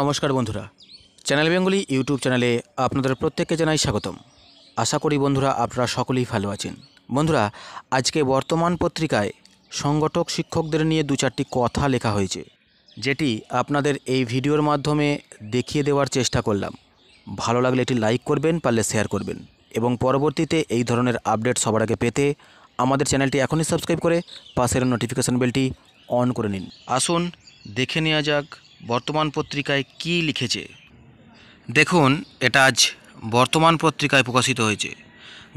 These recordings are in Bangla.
নমস্কার বন্ধুরা চ্যানেল বেঙ্গলি ইউটিউব চ্যানেলে আপনাদের প্রত্যেককে জানাই স্বাগতম আশা করি বন্ধুরা আপনারা সকলেই ভালো আছেন বন্ধুরা আজকে বর্তমান পত্রিকায় সংগঠক শিক্ষকদের নিয়ে দু চারটি কথা লেখা হয়েছে যেটি আপনাদের এই ভিডিওর মাধ্যমে দেখিয়ে দেওয়ার চেষ্টা করলাম ভালো লাগলে এটি লাইক করবেন পারলে শেয়ার করবেন এবং পরবর্তীতে এই ধরনের আপডেট সবার আগে পেতে আমাদের চ্যানেলটি এখনই সাবস্ক্রাইব করে পাশের নোটিফিকেশান বেলটি অন করে নিন আসুন দেখে নেওয়া যাক বর্তমান পত্রিকায় কি লিখেছে দেখুন এটা আজ বর্তমান পত্রিকায় প্রকাশিত হয়েছে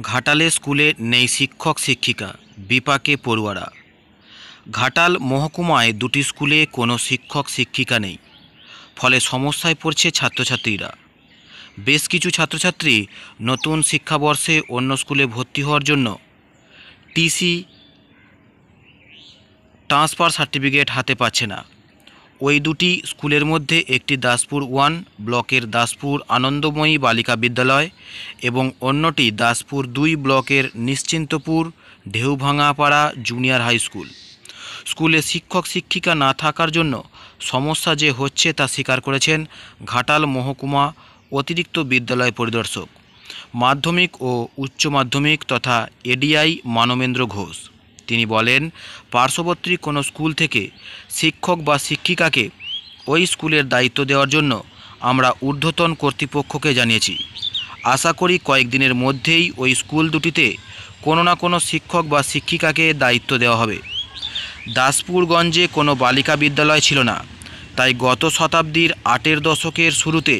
ঘাটালে স্কুলে নেই শিক্ষক শিক্ষিকা বিপাকে পড়ুয়ারা ঘাটাল মহকুমায় দুটি স্কুলে কোনো শিক্ষক শিক্ষিকা নেই ফলে সমস্যায় পড়ছে ছাত্রছাত্রীরা বেশ কিছু ছাত্রছাত্রী নতুন শিক্ষাবর্ষে অন্য স্কুলে ভর্তি হওয়ার জন্য টিসি ট্রান্সফার সার্টিফিকেট হাতে পাচ্ছে না ওই দুটি স্কুলের মধ্যে একটি দাসপুর ওয়ান ব্লকের দাসপুর আনন্দময়ী বালিকা বিদ্যালয় এবং অন্যটি দাসপুর দুই ব্লকের Nishchintapur Dheubhangapara junior high school স্কুলে শিক্ষক শিক্ষিকা না থাকার জন্য সমস্যা যে হচ্ছে তা স্বীকার করেছেন ঘাটাল মহকুমা অতিরিক্ত বিদ্যালয় পরিদর্শক মাধ্যমিক ও উচ্চ মাধ্যমিক তথা এডিআই মানবেন্দ্র ঘোষ তিনি বলেন পার্শ্ববর্তী কোনো স্কুল থেকে শিক্ষক বা শিক্ষিকাকে ওই স্কুলের দায়িত্ব দেওয়ার জন্য আমরা ঊর্ধ্বতন কর্তৃপক্ষকে জানিয়েছি আশা করি কয়েকদিনের মধ্যেই ওই স্কুল দুটিতে কোনো না কোনো শিক্ষক বা শিক্ষিকাকে দায়িত্ব দেওয়া হবে দাসপুরগঞ্জে কোনো বালিকা বিদ্যালয় ছিল না তাই গত শতাব্দীর আটের দশকের শুরুতে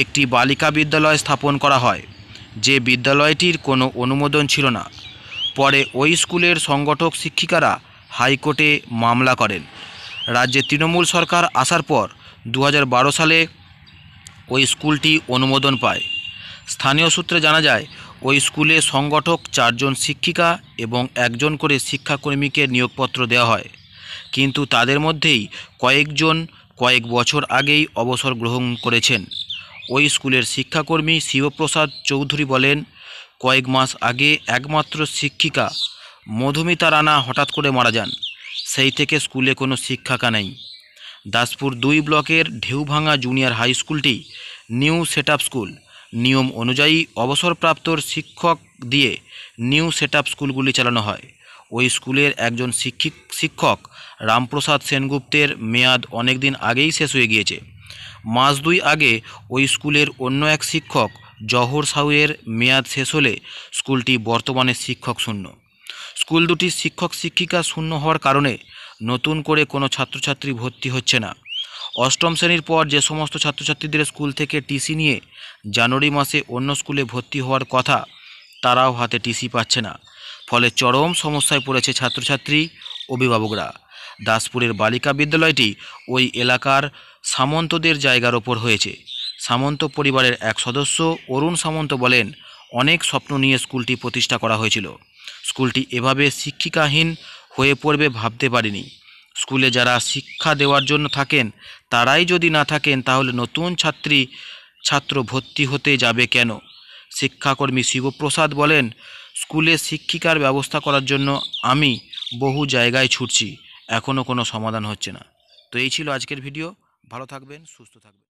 একটি বালিকা বিদ্যালয় স্থাপন করা হয় যে বিদ্যালয়টির কোনো অনুমোদন ছিল না পরে ওই স্কুলের সংগঠক শিক্ষিকারা হাইকোর্টে মামলা করেন রাজ্যে তৃণমূল সরকার আসার পর দু সালে ওই স্কুলটি অনুমোদন পায় স্থানীয় সূত্রে জানা যায় ওই স্কুলে সংগঠক চারজন শিক্ষিকা এবং একজন করে শিক্ষাকর্মীকে নিয়োগপত্র দেওয়া হয় কিন্তু তাদের মধ্যেই কয়েকজন কয়েক বছর আগেই অবসর গ্রহণ করেছেন ওই স্কুলের শিক্ষাকর্মী শিবপ্রসাদ চৌধুরী বলেন কয়েক মাস আগে একমাত্র শিক্ষিকা মধুমিতা রানা হঠাৎ করে মারা যান সেই থেকে স্কুলে কোনো শিক্ষিকা নেই দাসপুর দুই ব্লকের ঢেউভাঙা জুনিয়র হাই স্কুলটি নিউ সেট স্কুল নিয়ম অনুযায়ী অবসরপ্রাপ্তর শিক্ষক দিয়ে নিউ সেট স্কুলগুলি চালানো হয় ওই স্কুলের একজন শিক্ষিক শিক্ষক রামপ্রসাদ সেনগুপ্তের মেয়াদ অনেক দিন আগেই শেষ হয়ে গিয়েছে মাস দুই আগে ওই স্কুলের অন্য এক শিক্ষক জহর সাউয়ের মেয়াদ শেষ হলে স্কুলটি বর্তমানে শিক্ষক শূন্য স্কুল দুটি শিক্ষক শিক্ষিকা শূন্য হওয়ার কারণে নতুন করে কোনো ছাত্রছাত্রী ভর্তি হচ্ছে না অষ্টম শ্রেণীর পর যে সমস্ত ছাত্রছাত্রীদের স্কুল থেকে টিসি নিয়ে জানুয়ারি মাসে অন্য স্কুলে ভর্তি হওয়ার কথা তারাও হাতে টিসি পাচ্ছে না ফলে চরম সমস্যায় পড়েছে ছাত্রছাত্রী অভিভাবকরা দাসপুরের বালিকা বিদ্যালয়টি ওই এলাকার সামন্তদের জায়গার ওপর হয়েছে সামন্ত পরিবারের এক সদস্য অরুণ সামন্ত বলেন অনেক স্বপ্ন নিয়ে স্কুলটি প্রতিষ্ঠা করা হয়েছিল স্কুলটি এভাবে শিক্ষিকাহীন হয়ে পড়বে ভাবতে পারিনি স্কুলে যারা শিক্ষা দেওয়ার জন্য থাকেন তারাই যদি না থাকেন তাহলে নতুন ছাত্রী ছাত্র ভর্তি হতে যাবে কেন শিক্ষাকর্মী শিবপ্রসাদ বলেন স্কুলে শিক্ষিকার ব্যবস্থা করার জন্য আমি বহু জায়গায় ছুটছি এখনও কোনো সমাধান হচ্ছে না তো এই ছিল আজকের ভিডিও ভালো থাকবেন সুস্থ থাকবেন